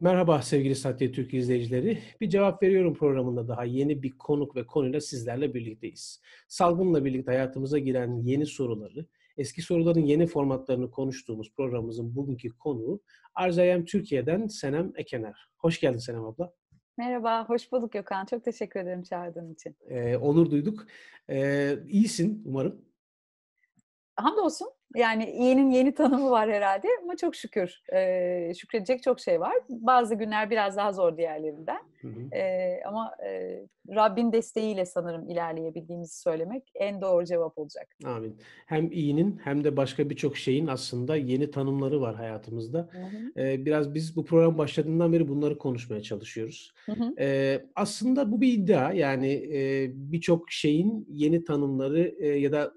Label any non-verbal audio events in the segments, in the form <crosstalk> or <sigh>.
Merhaba sevgili Satya Türk izleyicileri. Bir cevap veriyorum programında daha yeni bir konuk ve konuyla sizlerle birlikteyiz. Salgınla birlikte hayatımıza giren yeni soruları, eski soruların yeni formatlarını konuştuğumuz programımızın bugünkü konuğu Arzayem Türkiye'den Senem Ekener. Hoş geldin Senem abla. Merhaba, hoş bulduk Gökhan. Çok teşekkür ederim çağırdığın için. Ee, onur duyduk. Ee, iyisin umarım. Hamdolsun. Yani iyinin yeni tanımı var herhalde ama çok şükür e, şükredecek çok şey var. Bazı günler biraz daha zor diğerlerinden hı hı. E, ama e, Rabbin desteğiyle sanırım ilerleyebildiğimizi söylemek en doğru cevap olacak. Amin. Hem iyinin hem de başka birçok şeyin aslında yeni tanımları var hayatımızda. Hı hı. E, biraz biz bu program başladığından beri bunları konuşmaya çalışıyoruz. Hı hı. E, aslında bu bir iddia yani e, birçok şeyin yeni tanımları e, ya da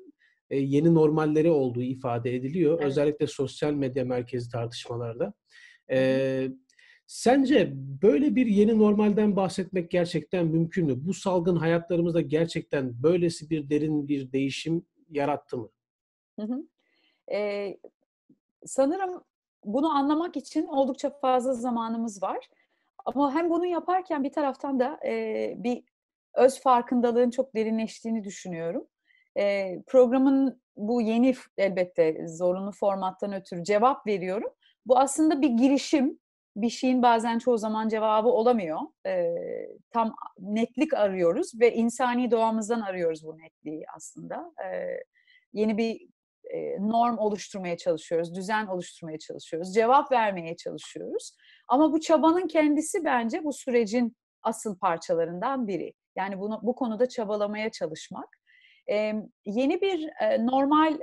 e, yeni normalleri olduğu ifade ediliyor. Evet. Özellikle sosyal medya merkezi tartışmalarda. E, sence böyle bir yeni normalden bahsetmek gerçekten mümkün mü? Bu salgın hayatlarımızda gerçekten böylesi bir derin bir değişim yarattı mı? Hı hı. E, sanırım bunu anlamak için oldukça fazla zamanımız var. Ama hem bunu yaparken bir taraftan da e, bir öz farkındalığın çok derinleştiğini düşünüyorum e, programın bu yeni elbette zorunlu formattan ötürü cevap veriyorum. Bu aslında bir girişim. Bir şeyin bazen çoğu zaman cevabı olamıyor. E, tam netlik arıyoruz ve insani doğamızdan arıyoruz bu netliği aslında. E, yeni bir norm oluşturmaya çalışıyoruz, düzen oluşturmaya çalışıyoruz, cevap vermeye çalışıyoruz. Ama bu çabanın kendisi bence bu sürecin asıl parçalarından biri. Yani bunu bu konuda çabalamaya çalışmak yeni bir normal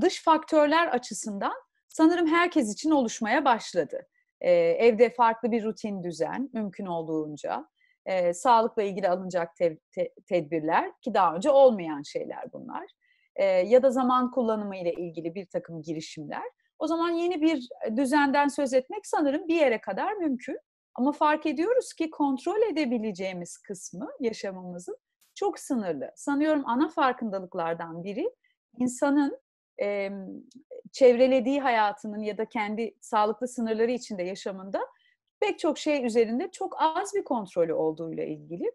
dış faktörler açısından sanırım herkes için oluşmaya başladı. evde farklı bir rutin düzen mümkün olduğunca, e, sağlıkla ilgili alınacak te- te- tedbirler ki daha önce olmayan şeyler bunlar e, ya da zaman kullanımı ile ilgili bir takım girişimler. O zaman yeni bir e, düzenden söz etmek sanırım bir yere kadar mümkün. Ama fark ediyoruz ki kontrol edebileceğimiz kısmı yaşamımızın çok sınırlı. Sanıyorum ana farkındalıklardan biri insanın e, çevrelediği hayatının ya da kendi sağlıklı sınırları içinde yaşamında pek çok şey üzerinde çok az bir kontrolü olduğuyla ilgili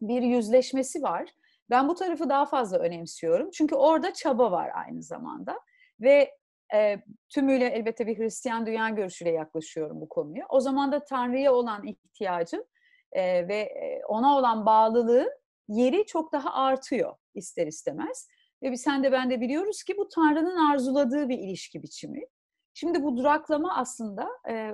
bir yüzleşmesi var. Ben bu tarafı daha fazla önemsiyorum. Çünkü orada çaba var aynı zamanda. Ve e, tümüyle elbette bir Hristiyan dünya görüşüyle yaklaşıyorum bu konuya. O zaman da Tanrı'ya olan ihtiyacım e, ve e, ona olan bağlılığın yeri çok daha artıyor ister istemez. Ve sen de ben de biliyoruz ki bu Tanrı'nın arzuladığı bir ilişki biçimi. Şimdi bu duraklama aslında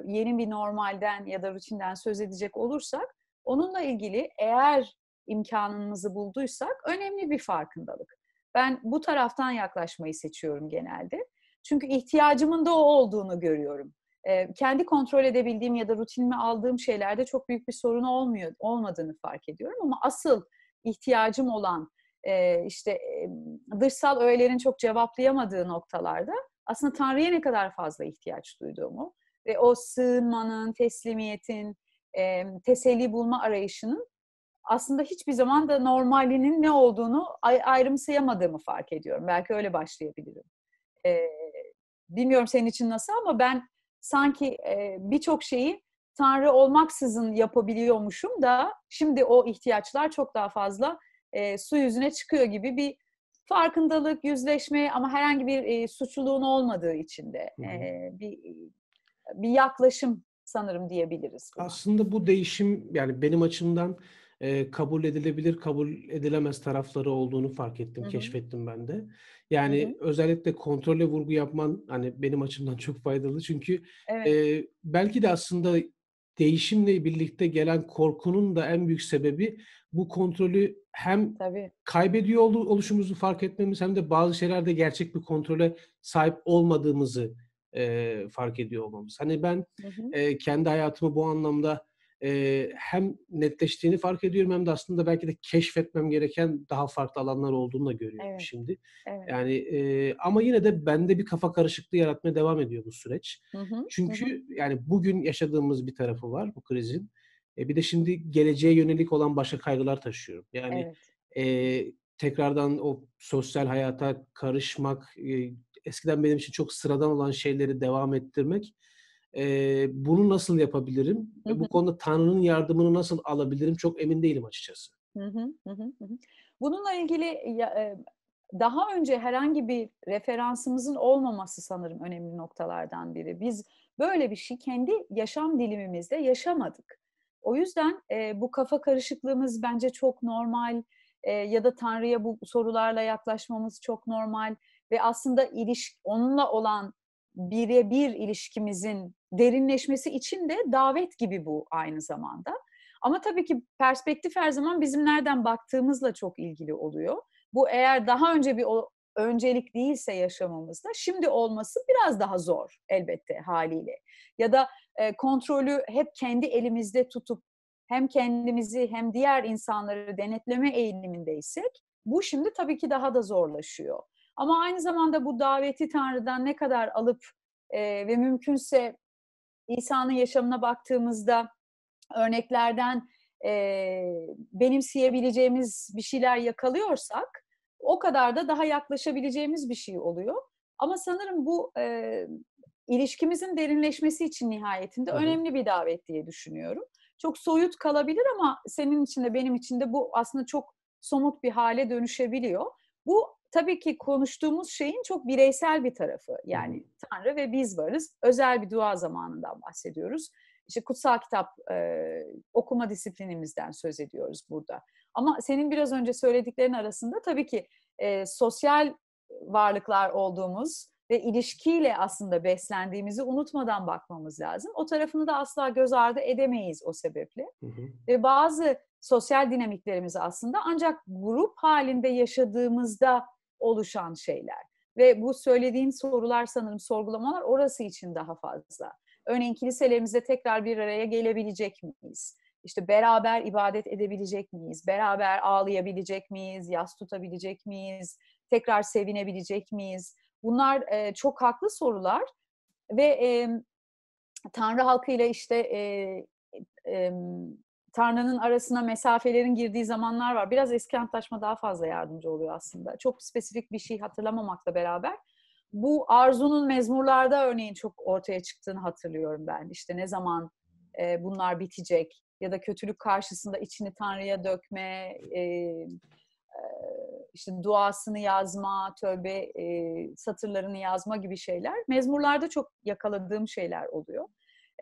yeni bir normalden ya da rutinden söz edecek olursak onunla ilgili eğer imkanımızı bulduysak önemli bir farkındalık. Ben bu taraftan yaklaşmayı seçiyorum genelde. Çünkü ihtiyacımın da o olduğunu görüyorum. E, kendi kontrol edebildiğim ya da rutinimi aldığım şeylerde çok büyük bir sorun olmuyor olmadığını fark ediyorum ama asıl ihtiyacım olan e, işte e, dışsal öğelerin çok cevaplayamadığı noktalarda aslında Tanrı'ya ne kadar fazla ihtiyaç duyduğumu ve o sığınmanın, teslimiyetin, e, teselli bulma arayışının aslında hiçbir zaman da normalinin ne olduğunu ayrımsayamadığımı fark ediyorum. Belki öyle başlayabilirim. E, bilmiyorum senin için nasıl ama ben sanki e, birçok şeyin tanrı olmaksızın yapabiliyormuşum da şimdi o ihtiyaçlar çok daha fazla e, su yüzüne çıkıyor gibi bir farkındalık, yüzleşme ama herhangi bir e, suçluluğun olmadığı için de e, bir bir yaklaşım sanırım diyebiliriz. Buna. Aslında bu değişim yani benim açımdan e, kabul edilebilir, kabul edilemez tarafları olduğunu fark ettim, Hı-hı. keşfettim ben de. Yani Hı-hı. özellikle kontrole vurgu yapman hani benim açımdan <laughs> çok faydalı çünkü evet. e, belki de aslında değişimle birlikte gelen korkunun da en büyük sebebi bu kontrolü hem Tabii. kaybediyor oluşumuzu fark etmemiz hem de bazı şeylerde gerçek bir kontrole sahip olmadığımızı e, fark ediyor olmamız. Hani ben hı hı. E, kendi hayatımı bu anlamda e, hem netleştiğini fark ediyorum hem de aslında belki de keşfetmem gereken daha farklı alanlar olduğunu da görüyorum evet. şimdi. Evet. Yani e, ama yine de bende bir kafa karışıklığı yaratmaya devam ediyor bu süreç. Hı hı. Çünkü hı hı. yani bugün yaşadığımız bir tarafı var bu krizin. E, bir de şimdi geleceğe yönelik olan başka kaygılar taşıyorum. Yani evet. e, tekrardan o sosyal hayata karışmak, e, eskiden benim için çok sıradan olan şeyleri devam ettirmek e, bunu nasıl yapabilirim? Hı hı. Bu konuda Tanrı'nın yardımını nasıl alabilirim? Çok emin değilim açıkçası. Hı hı hı hı. Bununla ilgili daha önce herhangi bir referansımızın olmaması sanırım önemli noktalardan biri. Biz böyle bir şey kendi yaşam dilimimizde yaşamadık. O yüzden e, bu kafa karışıklığımız bence çok normal e, ya da Tanrı'ya bu sorularla yaklaşmamız çok normal ve aslında iliş onunla olan birebir ilişkimizin derinleşmesi için de davet gibi bu aynı zamanda. Ama tabii ki perspektif her zaman bizim nereden baktığımızla çok ilgili oluyor. Bu eğer daha önce bir öncelik değilse yaşamımızda şimdi olması biraz daha zor elbette haliyle. Ya da e, kontrolü hep kendi elimizde tutup hem kendimizi hem diğer insanları denetleme eğilimindeysek bu şimdi tabii ki daha da zorlaşıyor. Ama aynı zamanda bu daveti Tanrı'dan ne kadar alıp e, ve mümkünse İsa'nın yaşamına baktığımızda örneklerden e, benimseyebileceğimiz bir şeyler yakalıyorsak o kadar da daha yaklaşabileceğimiz bir şey oluyor. Ama sanırım bu e, ilişkimizin derinleşmesi için nihayetinde evet. önemli bir davet diye düşünüyorum. Çok soyut kalabilir ama senin için de benim için de bu aslında çok somut bir hale dönüşebiliyor. Bu tabii ki konuştuğumuz şeyin çok bireysel bir tarafı. Yani Tanrı ve biz varız. Özel bir dua zamanından bahsediyoruz. İşte kutsal kitap e, okuma disiplinimizden söz ediyoruz burada. Ama senin biraz önce söylediklerin arasında tabii ki e, sosyal varlıklar olduğumuz ve ilişkiyle aslında beslendiğimizi unutmadan bakmamız lazım. O tarafını da asla göz ardı edemeyiz o sebeple. Hı hı. Ve bazı sosyal dinamiklerimizi aslında ancak grup halinde yaşadığımızda oluşan şeyler. Ve bu söylediğin sorular sanırım sorgulamalar orası için daha fazla. Örneğin kiliselerimizde tekrar bir araya gelebilecek miyiz? İşte beraber ibadet edebilecek miyiz? Beraber ağlayabilecek miyiz? Yas tutabilecek miyiz? Tekrar sevinebilecek miyiz? Bunlar e, çok haklı sorular ve e, Tanrı halkıyla işte e, e, Tarna'nın arasına mesafelerin girdiği zamanlar var. Biraz eski antlaşma daha fazla yardımcı oluyor aslında. Çok spesifik bir şey hatırlamamakla beraber. Bu Arzu'nun mezmurlarda örneğin çok ortaya çıktığını hatırlıyorum ben. İşte ne zaman e, bunlar bitecek ya da kötülük karşısında içini Tanrı'ya dökme, e, e, işte duasını yazma, tövbe e, satırlarını yazma gibi şeyler. Mezmurlarda çok yakaladığım şeyler oluyor.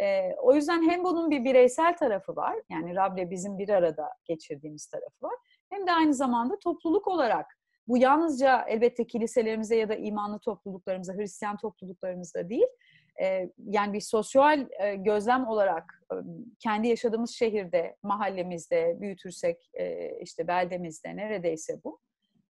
E, o yüzden hem bunun bir bireysel tarafı var, yani Rab'le bizim bir arada geçirdiğimiz tarafı var, hem de aynı zamanda topluluk olarak bu yalnızca elbette kiliselerimize ya da imanlı topluluklarımıza, Hristiyan topluluklarımızda değil, yani bir sosyal gözlem olarak kendi yaşadığımız şehirde, mahallemizde, büyütürsek işte beldemizde neredeyse bu.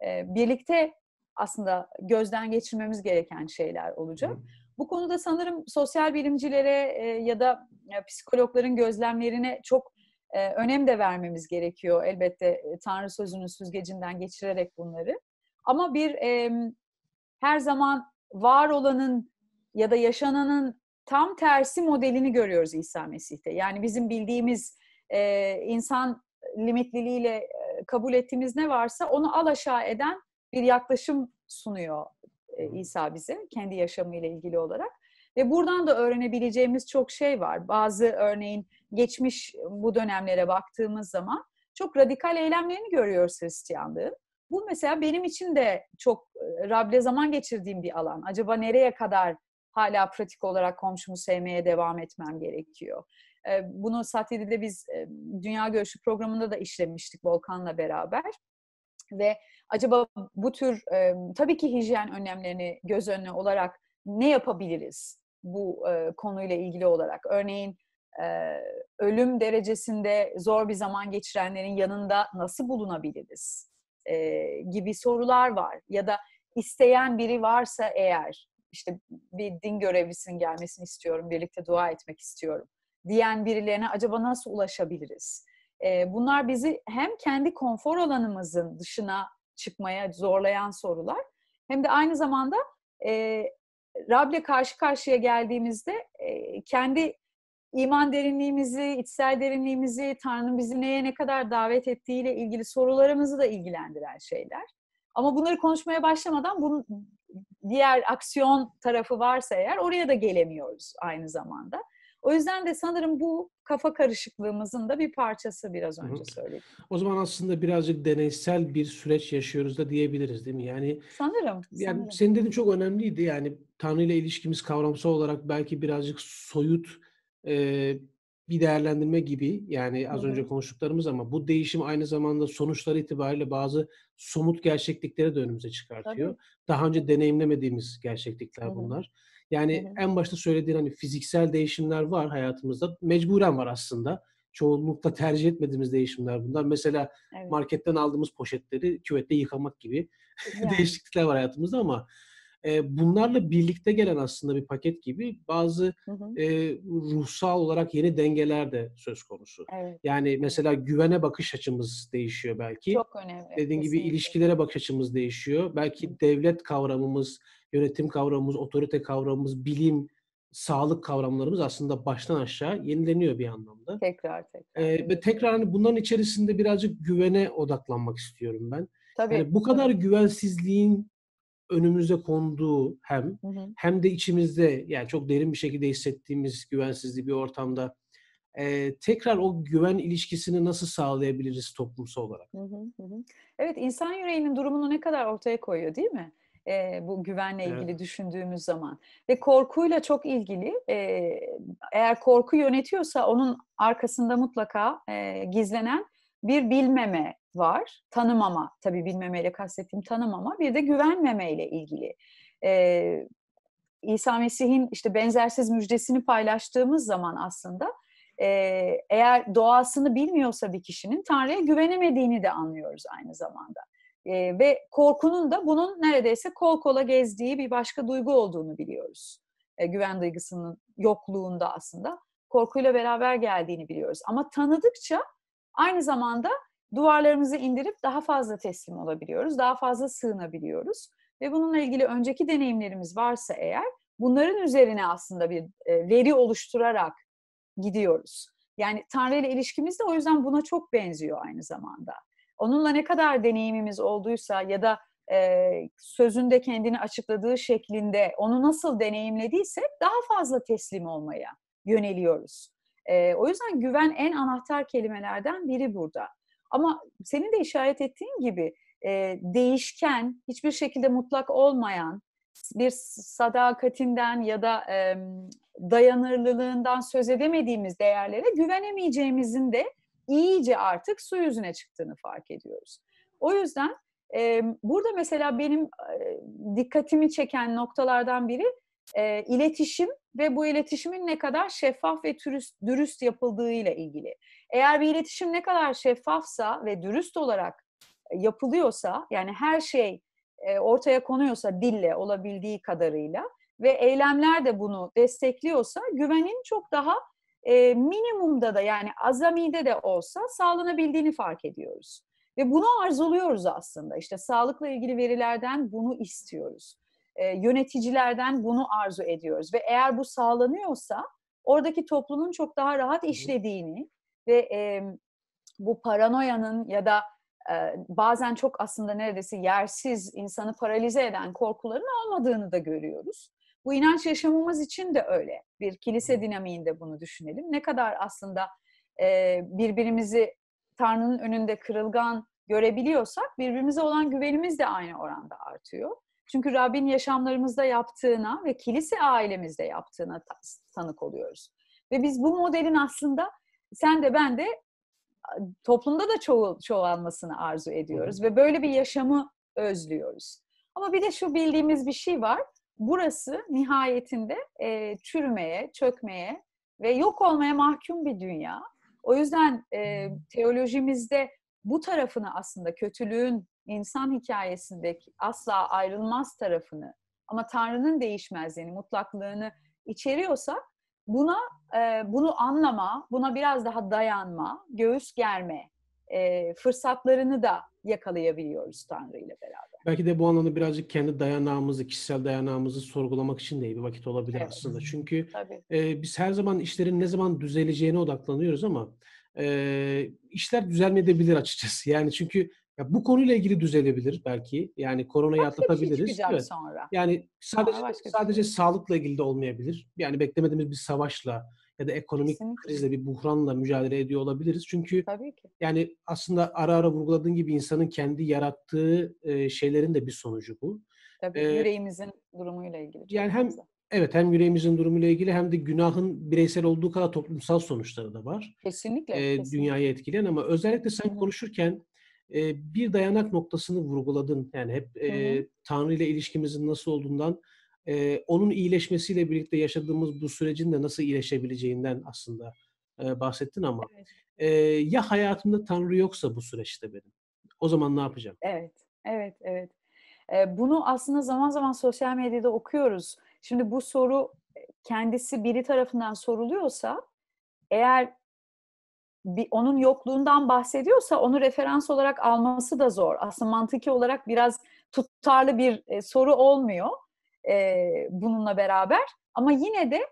birlikte aslında gözden geçirmemiz gereken şeyler olacak. Bu konuda sanırım sosyal bilimcilere e, ya da e, psikologların gözlemlerine çok e, önem de vermemiz gerekiyor elbette Tanrı sözünün süzgecinden geçirerek bunları. Ama bir her zaman var olanın ya da yaşananın tam tersi modelini görüyoruz İsa Mesih'te. Yani bizim bildiğimiz insan limitliliğiyle kabul ettiğimiz ne varsa onu al aşağı eden bir yaklaşım sunuyor e, İsa bize kendi yaşamıyla ilgili olarak. Ve buradan da öğrenebileceğimiz çok şey var. Bazı örneğin geçmiş bu dönemlere baktığımız zaman çok radikal eylemlerini görüyoruz Hristiyanlığın. Bu mesela benim için de çok e, Rab'le zaman geçirdiğim bir alan. Acaba nereye kadar hala pratik olarak komşumu sevmeye devam etmem gerekiyor? E, bunu Satyedi'de biz Dünya Görüşü programında da işlemiştik Volkan'la beraber ve acaba bu tür e, tabii ki hijyen önlemlerini göz önüne olarak ne yapabiliriz bu e, konuyla ilgili olarak? Örneğin e, ölüm derecesinde zor bir zaman geçirenlerin yanında nasıl bulunabiliriz e, gibi sorular var. Ya da isteyen biri varsa eğer işte bir din görevlisinin gelmesini istiyorum, birlikte dua etmek istiyorum diyen birilerine acaba nasıl ulaşabiliriz? bunlar bizi hem kendi konfor alanımızın dışına çıkmaya zorlayan sorular hem de aynı zamanda e, Rab'le karşı karşıya geldiğimizde e, kendi iman derinliğimizi, içsel derinliğimizi, Tanrı'nın bizi neye ne kadar davet ettiğiyle ilgili sorularımızı da ilgilendiren şeyler. Ama bunları konuşmaya başlamadan bunun diğer aksiyon tarafı varsa eğer oraya da gelemiyoruz aynı zamanda. O yüzden de sanırım bu kafa karışıklığımızın da bir parçası biraz önce söyledim. O zaman aslında birazcık deneysel bir süreç yaşıyoruz da diyebiliriz değil mi? Yani sanırım. Yani sanırım. senin dediğin çok önemliydi. Yani Tanrı ile ilişkimiz kavramsal olarak belki birazcık soyut e, bir değerlendirme gibi yani az Hı-hı. önce konuştuklarımız ama bu değişim aynı zamanda sonuçları itibariyle bazı somut gerçekliklere de önümüze çıkartıyor. Tabii. Daha önce deneyimlemediğimiz gerçeklikler Hı-hı. bunlar. Yani evet. en başta söylediğin hani fiziksel değişimler var hayatımızda. Mecburen var aslında. Çoğunlukla tercih etmediğimiz değişimler bunlar. Mesela evet. marketten aldığımız poşetleri küvette yıkamak gibi <laughs> yani. değişiklikler var hayatımızda ama e, bunlarla birlikte gelen aslında bir paket gibi bazı hı hı. E, ruhsal olarak yeni dengeler de söz konusu. Evet. Yani mesela güvene bakış açımız değişiyor belki. Çok önemli. Dediğin gibi ilişkilere bakış açımız değişiyor. Belki hı. devlet kavramımız yönetim kavramımız, otorite kavramımız, bilim, sağlık kavramlarımız aslında baştan aşağı yenileniyor bir anlamda. Tekrar tekrar. Ee, ve tekrar hani bunların içerisinde birazcık güvene odaklanmak istiyorum ben. Tabii. Yani bu kadar tabii. güvensizliğin önümüze konduğu hem hı hı. hem de içimizde yani çok derin bir şekilde hissettiğimiz güvensizliği bir ortamda e, tekrar o güven ilişkisini nasıl sağlayabiliriz toplumsal olarak? Hı hı hı. Evet insan yüreğinin durumunu ne kadar ortaya koyuyor değil mi? e, bu güvenle ilgili evet. düşündüğümüz zaman. Ve korkuyla çok ilgili e, eğer korku yönetiyorsa onun arkasında mutlaka e, gizlenen bir bilmeme var. Tanımama, tabii bilmemeyle kastettiğim tanımama. Bir de güvenmemeyle ilgili. E, İsa Mesih'in işte benzersiz müjdesini paylaştığımız zaman aslında eğer doğasını bilmiyorsa bir kişinin Tanrı'ya güvenemediğini de anlıyoruz aynı zamanda. E, ve korkunun da bunun neredeyse kol kola gezdiği bir başka duygu olduğunu biliyoruz. E, güven duygusunun yokluğunda aslında korkuyla beraber geldiğini biliyoruz. Ama tanıdıkça aynı zamanda duvarlarımızı indirip daha fazla teslim olabiliyoruz, daha fazla sığınabiliyoruz. Ve bununla ilgili önceki deneyimlerimiz varsa eğer bunların üzerine aslında bir e, veri oluşturarak gidiyoruz. Yani Tanrı ile ilişkimiz de o yüzden buna çok benziyor aynı zamanda onunla ne kadar deneyimimiz olduysa ya da e, sözünde kendini açıkladığı şeklinde onu nasıl deneyimlediyse daha fazla teslim olmaya yöneliyoruz. E, o yüzden güven en anahtar kelimelerden biri burada. Ama senin de işaret ettiğin gibi e, değişken, hiçbir şekilde mutlak olmayan bir sadakatinden ya da e, dayanırlılığından söz edemediğimiz değerlere güvenemeyeceğimizin de iyice artık su yüzüne çıktığını fark ediyoruz. O yüzden e, burada mesela benim e, dikkatimi çeken noktalardan biri e, iletişim ve bu iletişimin ne kadar şeffaf ve dürüst, dürüst yapıldığıyla ilgili. Eğer bir iletişim ne kadar şeffafsa ve dürüst olarak yapılıyorsa yani her şey e, ortaya konuyorsa dille olabildiği kadarıyla ve eylemler de bunu destekliyorsa güvenin çok daha e, minimumda da yani azamide de olsa sağlanabildiğini fark ediyoruz. Ve bunu arzuluyoruz aslında. İşte sağlıkla ilgili verilerden bunu istiyoruz. E, yöneticilerden bunu arzu ediyoruz. Ve eğer bu sağlanıyorsa oradaki toplumun çok daha rahat işlediğini ve e, bu paranoyanın ya da e, bazen çok aslında neredeyse yersiz insanı paralize eden korkuların olmadığını da görüyoruz. Bu inanç yaşamamız için de öyle. Bir kilise dinamiğinde bunu düşünelim. Ne kadar aslında e, birbirimizi Tanrı'nın önünde kırılgan görebiliyorsak birbirimize olan güvenimiz de aynı oranda artıyor. Çünkü Rabbin yaşamlarımızda yaptığına ve kilise ailemizde yaptığına tanık oluyoruz. Ve biz bu modelin aslında sen de ben de toplumda da çoğu, çoğalmasını arzu ediyoruz ve böyle bir yaşamı özlüyoruz. Ama bir de şu bildiğimiz bir şey var burası nihayetinde e, çürümeye, çökmeye ve yok olmaya mahkum bir dünya. O yüzden e, teolojimizde bu tarafını aslında kötülüğün insan hikayesindeki asla ayrılmaz tarafını ama Tanrı'nın değişmezliğini, mutlaklığını içeriyorsak buna e, bunu anlama, buna biraz daha dayanma, göğüs germe e, fırsatlarını da yakalayabiliyoruz Tanrı ile beraber. Belki de bu anlamda birazcık kendi dayanağımızı, kişisel dayanağımızı sorgulamak için de iyi bir vakit olabilir evet. aslında. Çünkü e, biz her zaman işlerin ne zaman düzeleceğine odaklanıyoruz ama e, işler düzelmeyebilir açıkçası. <laughs> Yani çünkü ya bu konuyla ilgili düzelebilir belki. Yani koronayı başka atlatabiliriz. Bir şey evet. sonra. Yani sadece şey sadece sağlıkla ilgili de olmayabilir. Yani beklemediğimiz bir savaşla ya da ekonomik Kesinlikle. krizle bir buhranla mücadele ediyor olabiliriz. Çünkü Tabii ki. yani aslında ara ara vurguladığın gibi insanın kendi yarattığı e, şeylerin de bir sonucu bu. Tabii ee, yüreğimizin durumuyla ilgili. Yani hem Evet hem yüreğimizin durumuyla ilgili hem de günahın bireysel olduğu kadar toplumsal sonuçları da var. Kesinlikle. Ee, kesinlikle. Dünyayı etkileyen ama özellikle sen Hı-hı. konuşurken e, bir dayanak noktasını vurguladın. Yani hep e, Tanrı ile ilişkimizin nasıl olduğundan e, onun iyileşmesiyle birlikte yaşadığımız bu sürecin de nasıl iyileşebileceğinden aslında e, bahsettin ama evet. e, ya hayatımda Tanrı yoksa bu süreçte benim o zaman ne yapacağım? Evet, evet, evet. E, bunu aslında zaman zaman sosyal medyada okuyoruz. Şimdi bu soru e, kendisi biri tarafından soruluyorsa eğer bir, onun yokluğundan bahsediyorsa onu referans olarak alması da zor. Aslında mantıki olarak biraz tutarlı bir e, soru olmuyor e, bununla beraber. Ama yine de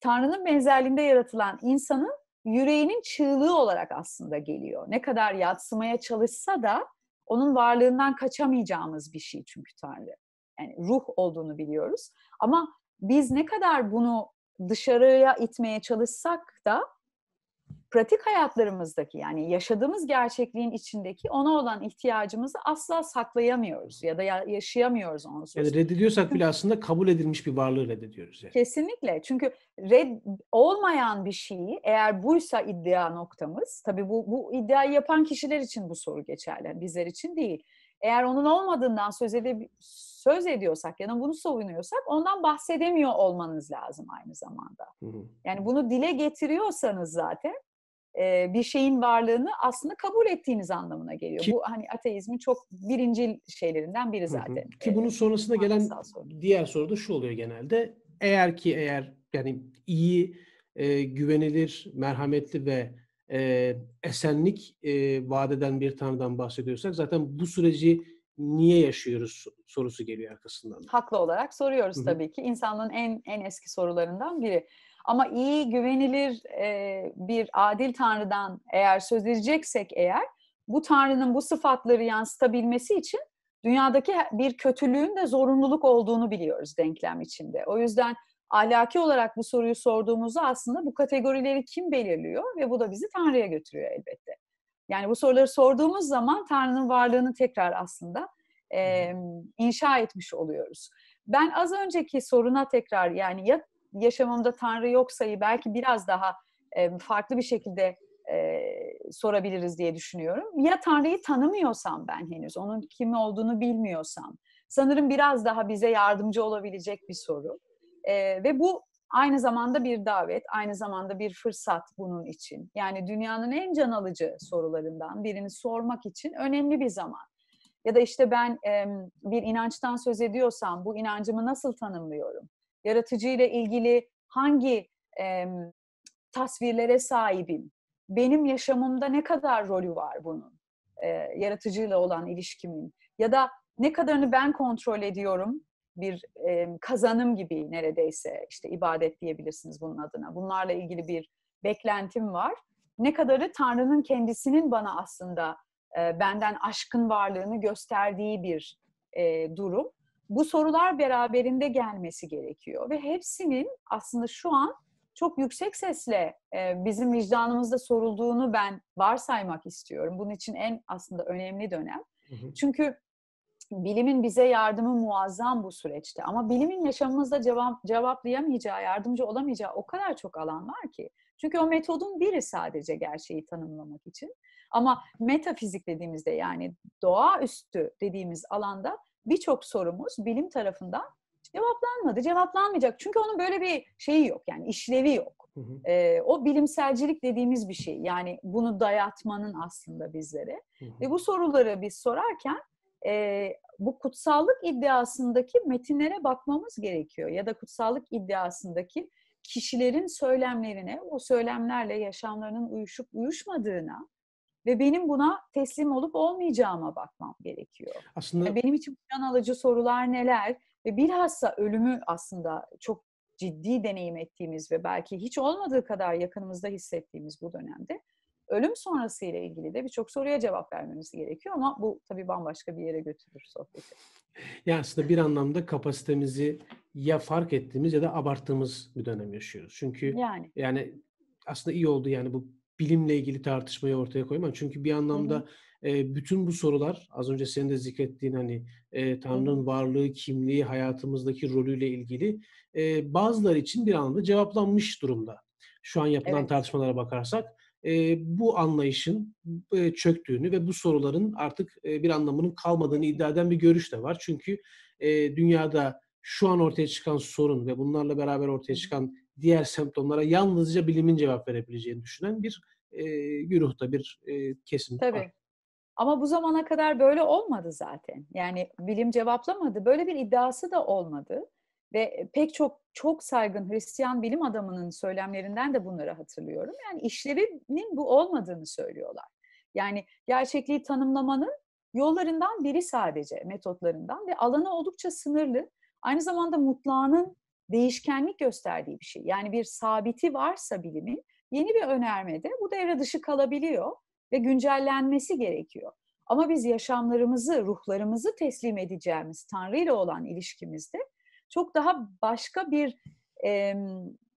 Tanrı'nın benzerliğinde yaratılan insanın yüreğinin çığlığı olarak aslında geliyor. Ne kadar yatsımaya çalışsa da onun varlığından kaçamayacağımız bir şey çünkü Tanrı. Yani ruh olduğunu biliyoruz. Ama biz ne kadar bunu dışarıya itmeye çalışsak da pratik hayatlarımızdaki yani yaşadığımız gerçekliğin içindeki ona olan ihtiyacımızı asla saklayamıyoruz ya da yaşayamıyoruz onsuz. Yani reddediyorsak bile <laughs> aslında kabul edilmiş bir varlığı reddediyoruz. Yani. Kesinlikle. Çünkü red olmayan bir şeyi eğer buysa iddia noktamız, tabii bu, bu iddiayı yapan kişiler için bu soru geçerli, bizler için değil. Eğer onun olmadığından söz, ede, söz ediyorsak ya da bunu savunuyorsak ondan bahsedemiyor olmanız lazım aynı zamanda. Yani bunu dile getiriyorsanız zaten e, bir şeyin varlığını aslında kabul ettiğiniz anlamına geliyor. Ki, Bu hani ateizmin çok birinci şeylerinden biri zaten. Hı hı. Ki bunun sonrasında gelen soru. diğer soru da şu oluyor genelde. Eğer ki eğer yani iyi, e, güvenilir, merhametli ve e, esenlik e, vaat eden bir tanrıdan bahsediyorsak zaten bu süreci niye yaşıyoruz sorusu geliyor arkasından. Haklı olarak soruyoruz Hı-hı. tabii ki. İnsanlığın en en eski sorularından biri. Ama iyi, güvenilir e, bir adil tanrıdan eğer söz edeceksek eğer, bu tanrının bu sıfatları yansıtabilmesi için dünyadaki bir kötülüğün de zorunluluk olduğunu biliyoruz denklem içinde. O yüzden ahlaki olarak bu soruyu sorduğumuzda aslında bu kategorileri kim belirliyor ve bu da bizi Tanrı'ya götürüyor elbette. Yani bu soruları sorduğumuz zaman Tanrı'nın varlığını tekrar aslında e, inşa etmiş oluyoruz. Ben az önceki soruna tekrar yani ya yaşamımda Tanrı yoksayı belki biraz daha e, farklı bir şekilde e, sorabiliriz diye düşünüyorum. Ya Tanrı'yı tanımıyorsam ben henüz, onun kim olduğunu bilmiyorsam, sanırım biraz daha bize yardımcı olabilecek bir soru. E, ve bu aynı zamanda bir davet, aynı zamanda bir fırsat bunun için. Yani dünyanın en can alıcı sorularından birini sormak için önemli bir zaman. Ya da işte ben e, bir inançtan söz ediyorsam bu inancımı nasıl tanımlıyorum? yaratıcıyla ilgili hangi e, tasvirlere sahibim? Benim yaşamımda ne kadar rolü var bunun? E, yaratıcıyla olan ilişkimin ya da ne kadarını ben kontrol ediyorum? Bir e, kazanım gibi neredeyse işte ibadet diyebilirsiniz bunun adına. Bunlarla ilgili bir beklentim var. Ne kadarı Tanrı'nın kendisinin bana aslında e, benden aşkın varlığını gösterdiği bir e, durum bu sorular beraberinde gelmesi gerekiyor ve hepsinin aslında şu an çok yüksek sesle e, bizim vicdanımızda sorulduğunu ben varsaymak istiyorum. Bunun için en aslında önemli dönem. Hı hı. Çünkü bilimin bize yardımı muazzam bu süreçte ama bilimin yaşamımızda cevap cevaplayamayacağı, yardımcı olamayacağı o kadar çok alan var ki. Çünkü o metodun biri sadece gerçeği tanımlamak için. Ama metafizik dediğimizde yani doğa üstü dediğimiz alanda birçok sorumuz bilim tarafından cevaplanmadı. Cevaplanmayacak. Çünkü onun böyle bir şeyi yok. Yani işlevi yok. Hı hı. E, o bilimselcilik dediğimiz bir şey. Yani bunu dayatmanın aslında bizlere. Hı hı. Ve bu soruları biz sorarken e, bu kutsallık iddiasındaki metinlere bakmamız gerekiyor. Ya da kutsallık iddiasındaki kişilerin söylemlerine, o söylemlerle yaşamlarının uyuşup uyuşmadığına ve benim buna teslim olup olmayacağıma bakmam gerekiyor. Aslında yani benim için can alıcı sorular neler ve bilhassa ölümü aslında çok ciddi deneyim ettiğimiz ve belki hiç olmadığı kadar yakınımızda hissettiğimiz bu dönemde ölüm sonrası ile ilgili de birçok soruya cevap vermemiz gerekiyor ama bu tabii bambaşka bir yere götürür sohbeti. Ya aslında bir anlamda kapasitemizi ya fark ettiğimiz ya da abarttığımız bir dönem yaşıyoruz. Çünkü yani, yani aslında iyi oldu yani bu bilimle ilgili tartışmayı ortaya koyman. Çünkü bir anlamda hı hı. E, bütün bu sorular az önce senin de zikrettiğin hani e, Tanrı'nın varlığı, kimliği, hayatımızdaki rolüyle ilgili e, bazıları için bir anlamda cevaplanmış durumda. Şu an yapılan evet. tartışmalara bakarsak e, bu anlayışın e, çöktüğünü ve bu soruların artık e, bir anlamının kalmadığını iddia eden bir görüş de var. Çünkü e, dünyada şu an ortaya çıkan sorun ve bunlarla beraber ortaya çıkan diğer semptomlara yalnızca bilimin cevap verebileceğini düşünen bir e, güruhta bir e, kesim Tabii. var. Ama bu zamana kadar böyle olmadı zaten. Yani bilim cevaplamadı. Böyle bir iddiası da olmadı. Ve e, pek çok çok saygın Hristiyan bilim adamının söylemlerinden de bunları hatırlıyorum. Yani işlevinin bu olmadığını söylüyorlar. Yani gerçekliği tanımlamanın yollarından biri sadece metotlarından ve alanı oldukça sınırlı. Aynı zamanda mutlağının değişkenlik gösterdiği bir şey. Yani bir sabiti varsa bilimin yeni bir önermede bu devre dışı kalabiliyor ve güncellenmesi gerekiyor. Ama biz yaşamlarımızı, ruhlarımızı teslim edeceğimiz Tanrı ile olan ilişkimizde çok daha başka bir e,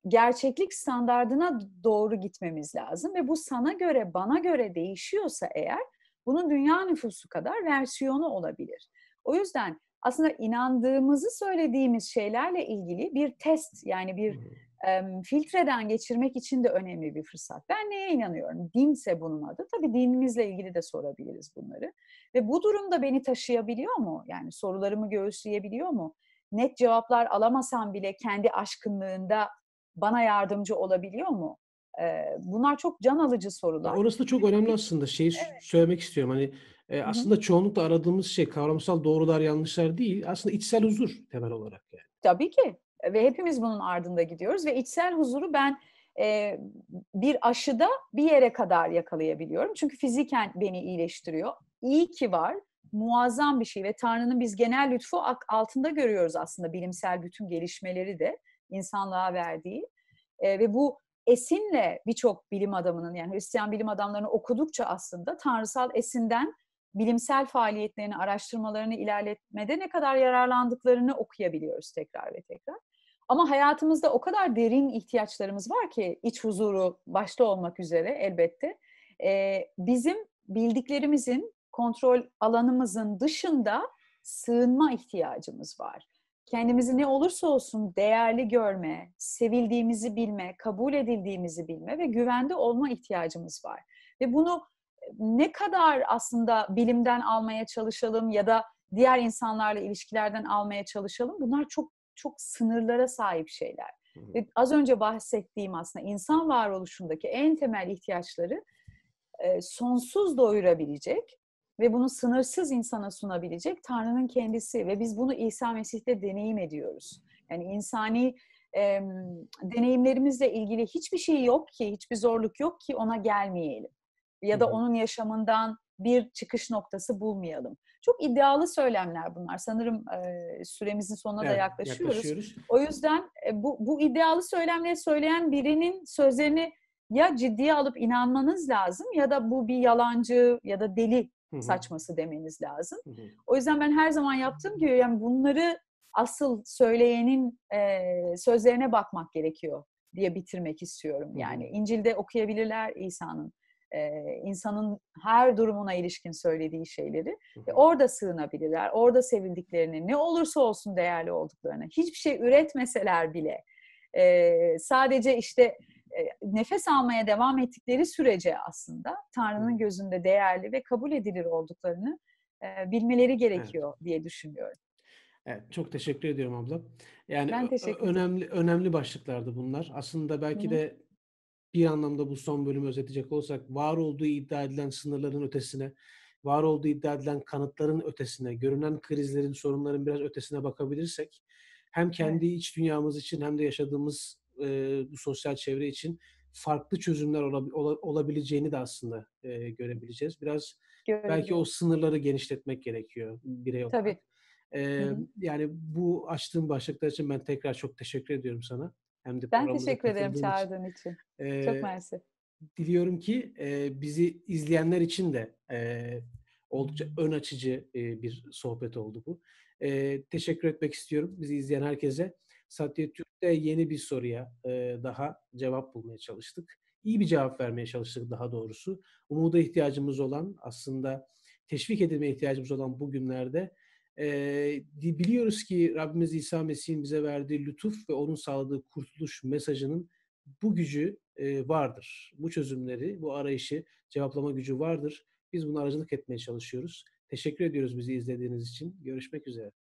gerçeklik standardına doğru gitmemiz lazım ve bu sana göre bana göre değişiyorsa eğer bunun dünya nüfusu kadar versiyonu olabilir. O yüzden aslında inandığımızı söylediğimiz şeylerle ilgili bir test yani bir e, filtreden geçirmek için de önemli bir fırsat. Ben neye inanıyorum? Dinse bunun adı. Tabii dinimizle ilgili de sorabiliriz bunları. Ve bu durumda beni taşıyabiliyor mu? Yani sorularımı göğüsleyebiliyor mu? net cevaplar alamasan bile kendi aşkınlığında bana yardımcı olabiliyor mu? Bunlar çok can alıcı sorular. Orası da çok önemli aslında. Şeyi evet. söylemek istiyorum. Hani e, aslında Hı-hı. çoğunlukla aradığımız şey kavramsal doğrular yanlışlar değil. Aslında içsel huzur temel olarak yani. Tabii ki. Ve hepimiz bunun ardında gidiyoruz ve içsel huzuru ben e, bir aşıda bir yere kadar yakalayabiliyorum. Çünkü fiziken beni iyileştiriyor. İyi ki var muazzam bir şey ve Tanrı'nın biz genel lütfu altında görüyoruz aslında bilimsel bütün gelişmeleri de insanlığa verdiği. E, ve bu esinle birçok bilim adamının yani Hristiyan bilim adamlarını okudukça aslında tanrısal esinden bilimsel faaliyetlerini, araştırmalarını ilerletmede ne kadar yararlandıklarını okuyabiliyoruz tekrar ve tekrar. Ama hayatımızda o kadar derin ihtiyaçlarımız var ki iç huzuru başta olmak üzere elbette. Ee, bizim bildiklerimizin kontrol alanımızın dışında sığınma ihtiyacımız var. Kendimizi ne olursa olsun değerli görme, sevildiğimizi bilme, kabul edildiğimizi bilme ve güvende olma ihtiyacımız var. Ve bunu e, ne kadar aslında bilimden almaya çalışalım ya da diğer insanlarla ilişkilerden almaya çalışalım. Bunlar çok çok sınırlara sahip şeyler. Ve az önce bahsettiğim aslında insan varoluşundaki en temel ihtiyaçları e, sonsuz doyurabilecek ve bunu sınırsız insana sunabilecek Tanrı'nın kendisi ve biz bunu İsa Mesih'te deneyim ediyoruz. Yani insani e, deneyimlerimizle ilgili hiçbir şey yok ki, hiçbir zorluk yok ki ona gelmeyelim. Ya da onun yaşamından bir çıkış noktası bulmayalım. Çok iddialı söylemler bunlar. Sanırım e, süremizin sonuna evet, da yaklaşıyoruz. yaklaşıyoruz. O yüzden e, bu, bu iddialı söylemleri söyleyen birinin sözlerini ya ciddiye alıp inanmanız lazım ya da bu bir yalancı ya da deli Hı-hı. saçması demeniz lazım. Hı-hı. O yüzden ben her zaman yaptığım gibi yani bunları asıl söyleyenin e, sözlerine bakmak gerekiyor diye bitirmek istiyorum. Yani Hı-hı. İncil'de okuyabilirler İsa'nın e, insanın her durumuna ilişkin söylediği şeyleri ve orada sığınabilirler. Orada sevildiklerini, ne olursa olsun değerli olduklarını, hiçbir şey üretmeseler bile e, sadece işte e, nefes almaya devam ettikleri sürece aslında Tanrı'nın gözünde değerli ve kabul edilir olduklarını e, bilmeleri gerekiyor evet. diye düşünüyorum. Evet, çok teşekkür ediyorum abla. Yani ben teşekkür ederim. önemli başlıklardı bunlar. Aslında belki de bir anlamda bu son bölümü özetleyecek olsak var olduğu iddia edilen sınırların ötesine, var olduğu iddia edilen kanıtların ötesine, görünen krizlerin, sorunların biraz ötesine bakabilirsek hem kendi evet. iç dünyamız için hem de yaşadığımız e, bu sosyal çevre için farklı çözümler olab- olabileceğini de aslında e, görebileceğiz. Biraz Görelim. belki o sınırları genişletmek gerekiyor birey olarak. Tabii. E, Hı -hı. yani bu açtığım başlıklar için ben tekrar çok teşekkür ediyorum sana. Hem de ben teşekkür ederim çağırdığın için. E, çok mersi. Diliyorum ki e, bizi izleyenler için de e, oldukça ön açıcı e, bir sohbet oldu bu. E, teşekkür etmek istiyorum bizi izleyen herkese. Satya Türk'te yeni bir soruya e, daha cevap bulmaya çalıştık. İyi bir cevap vermeye çalıştık daha doğrusu. Umuda ihtiyacımız olan aslında teşvik edilmeye ihtiyacımız olan bu günlerde e, biliyoruz ki Rabbimiz İsa Mesih'in bize verdiği lütuf ve onun sağladığı kurtuluş mesajının bu gücü e, vardır. Bu çözümleri, bu arayışı cevaplama gücü vardır. Biz bunu aracılık etmeye çalışıyoruz. Teşekkür ediyoruz bizi izlediğiniz için. Görüşmek üzere.